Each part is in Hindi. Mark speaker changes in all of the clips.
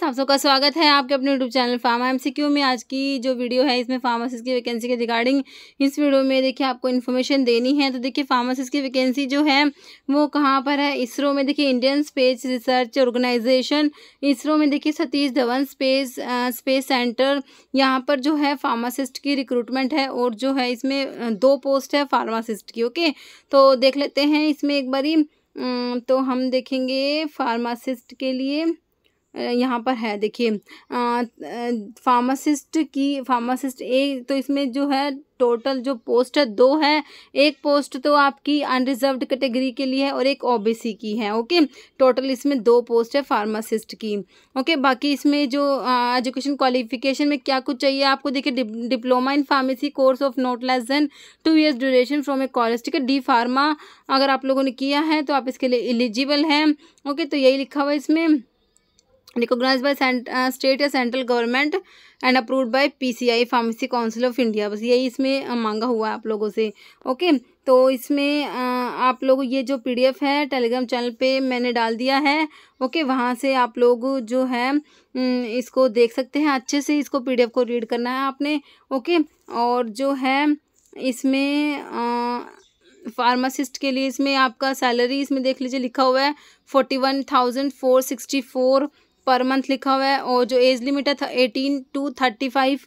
Speaker 1: फ्रेंड्स आप सबका स्वागत है आपके अपने यूट्यूब चैनल फार्मा एमसीक्यू में आज की जो वीडियो है इसमें फार्मासिस्ट की वैकेंसी के रिगार्डिंग इस वीडियो में देखिए आपको इन्फॉर्मेशन देनी है तो देखिए फार्मासिस्ट की वैकेंसी जो है वो कहाँ पर है इसरो में देखिए Indian space research organisation ISRO में देखिए Satish Dhawan space space centre यहाँ पर जो है फार्मासिस्ट की रिक्रूटमेंट है और जो है इसमें दो पोस्ट है फार्मासिस्ट की ओके तो देख लेते हैं इसमें एक बारी तो हम देखेंगे फार्मासिस्ट के लिए यहाँ पर है देखिए फार्मासिस्ट की फार्मासिस्ट ए तो इसमें जो है टोटल जो पोस्ट है दो है एक पोस्ट तो आपकी अनरिजर्व्ड कैटेगरी के लिए है और एक ओबीसी की है ओके टोटल इसमें दो पोस्ट है फार्मासिस्ट की ओके बाकी इसमें जो एजुकेशन क्वालिफिकेशन में क्या कुछ चाहिए आपको देखिए diploma in pharmacy course of not less than two years duration from a college ठीक है डी फार्मा अगर आप लोगों ने किया है तो आप इसके लिए एलिजिबल हैं ओके तो यही लिखा हुआ इसमें रिकोगनाइज बाई स्टेट या central government and approved C I pharmacy council of India बस यही इसमें uh, मांगा हुआ है आप लोगों से ओके तो इसमें uh, आप लोग ये जो पी डी एफ है टेलीग्राम चैनल पे मैंने डाल दिया है ओके वहाँ से आप लोग जो है हम्म, इसको देख सकते हैं अच्छे से इसको पी डी एफ को रीड करना है आपने ओके और जो है इसमें फार्मासिस्ट uh, के लिए इसमें आपका सैलरी इसमें देख लीजिए लिखा हुआ है forty one thousand four sixty four per month लिखा हुआ है और जो एज लिमिट है eighteen to thirty five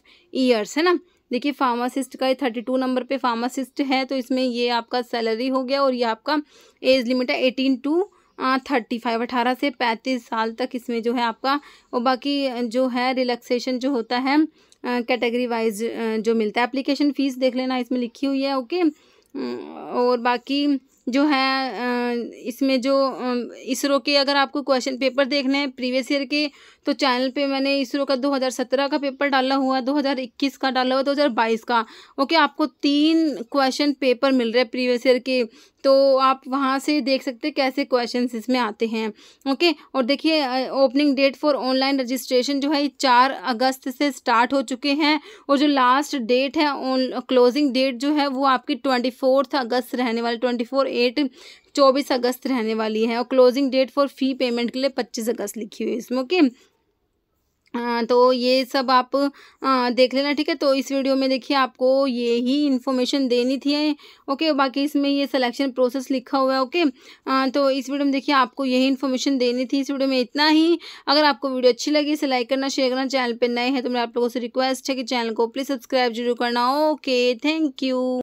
Speaker 1: years है ना देखिए फार्मासिस्ट का ये थर्टी टू नंबर पे फार्मासिस्ट है तो इसमें ये आपका सैलरी हो गया और ये आपका एज लिमिट है एटीन टू थर्टी फाइव अठारह से पैंतीस साल तक इसमें जो है आपका और बाकी जो है रिलैक्सेशन जो होता है कैटेगरी वाइज जो मिलता है एप्लीकेशन फ़ीस देख लेना इसमें लिखी हुई है ओके और बाकी जो है इसमें जो इसरो के अगर आपको क्वेश्चन पेपर देखने हैं प्रीवियस ईयर के तो चैनल पे मैंने इसरो का 2017 का पेपर डाला हुआ है 2021 का डाला हुआ 2022 का ओके आपको तीन क्वेश्चन पेपर मिल रहे हैं प्रीवियस ईयर के तो आप वहाँ से देख सकते हैं कैसे क्वेश्चन इसमें आते हैं ओके और देखिए opening date for online registration जो है चार अगस्त से स्टार्ट हो चुके हैं और जो लास्ट डेट है क्लोजिंग डेट जो है वो आपकी ट्वेंटी अगस्त रहने वाली ट्वेंटी एट चौबीस अगस्त रहने वाली है और closing date for fee payment के लिए पच्चीस अगस्त लिखी हुई है इसमें ओके तो ये सब आप देख लेना ठीक है तो इस वीडियो में देखिए आपको ये ही इन्फॉर्मेशन देनी थी ओके बाकी इसमें ये सिलेक्शन प्रोसेस लिखा हुआ है ओके तो इस वीडियो में देखिए आपको यही इन्फॉर्मेशन देनी थी इस वीडियो में इतना ही अगर आपको वीडियो अच्छी लगी इसे लाइक करना शेयर करना चैनल पर नए हैं तो मेरे आप लोगों से रिक्वेस्ट है कि चैनल को प्लीज़ सब्सक्राइब जरूर करना ओके थैंक यू